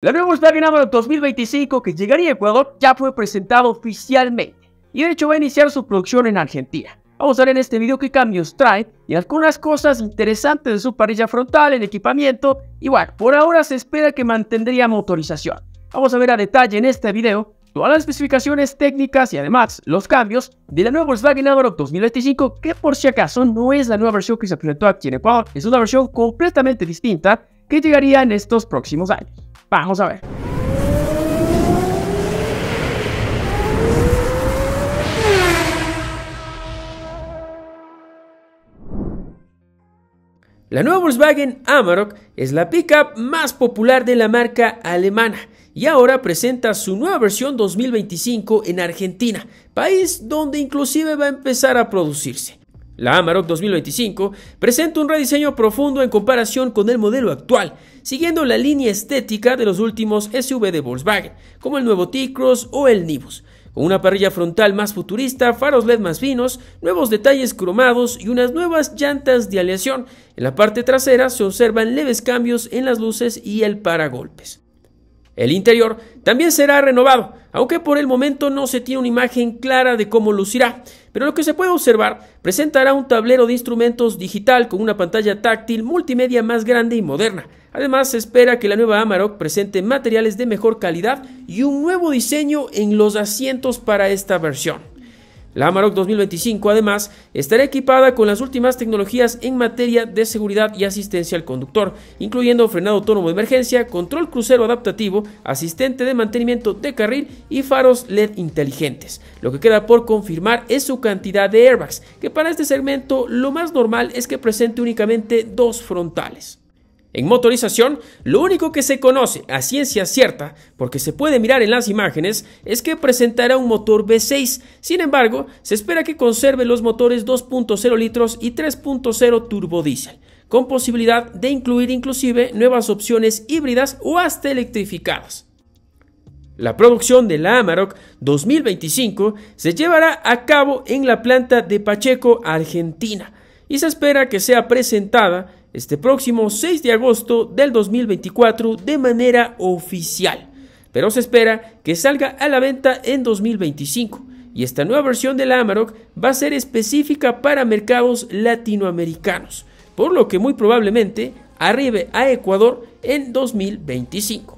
La nueva Volkswagen Amarok 2025 que llegaría a Ecuador ya fue presentado oficialmente y de hecho va a iniciar su producción en Argentina. Vamos a ver en este video qué cambios trae y algunas cosas interesantes de su parrilla frontal, el equipamiento y bueno, por ahora se espera que mantendría motorización. Vamos a ver a detalle en este video todas las especificaciones técnicas y además los cambios de la nueva Volkswagen Amarok 2025 que por si acaso no es la nueva versión que se presentó aquí en Ecuador, es una versión completamente distinta que llegaría en estos próximos años. Vamos a ver. La nueva Volkswagen Amarok es la pickup más popular de la marca alemana y ahora presenta su nueva versión 2025 en Argentina, país donde inclusive va a empezar a producirse. La Amarok 2025 presenta un rediseño profundo en comparación con el modelo actual, siguiendo la línea estética de los últimos SUV de Volkswagen, como el nuevo T-Cross o el Nibus. con una parrilla frontal más futurista, faros LED más finos, nuevos detalles cromados y unas nuevas llantas de aleación. En la parte trasera se observan leves cambios en las luces y el paragolpes. El interior también será renovado, aunque por el momento no se tiene una imagen clara de cómo lucirá, pero lo que se puede observar presentará un tablero de instrumentos digital con una pantalla táctil multimedia más grande y moderna. Además, se espera que la nueva Amarok presente materiales de mejor calidad y un nuevo diseño en los asientos para esta versión. La Amarok 2025 además estará equipada con las últimas tecnologías en materia de seguridad y asistencia al conductor, incluyendo frenado autónomo de emergencia, control crucero adaptativo, asistente de mantenimiento de carril y faros LED inteligentes. Lo que queda por confirmar es su cantidad de airbags, que para este segmento lo más normal es que presente únicamente dos frontales. En motorización, lo único que se conoce a ciencia cierta, porque se puede mirar en las imágenes, es que presentará un motor V6. Sin embargo, se espera que conserve los motores 2.0 litros y 3.0 turbodiesel, con posibilidad de incluir inclusive nuevas opciones híbridas o hasta electrificadas. La producción de la Amarok 2025 se llevará a cabo en la planta de Pacheco, Argentina, y se espera que sea presentada este próximo 6 de agosto del 2024 de manera oficial, pero se espera que salga a la venta en 2025 y esta nueva versión de la Amarok va a ser específica para mercados latinoamericanos, por lo que muy probablemente arribe a Ecuador en 2025.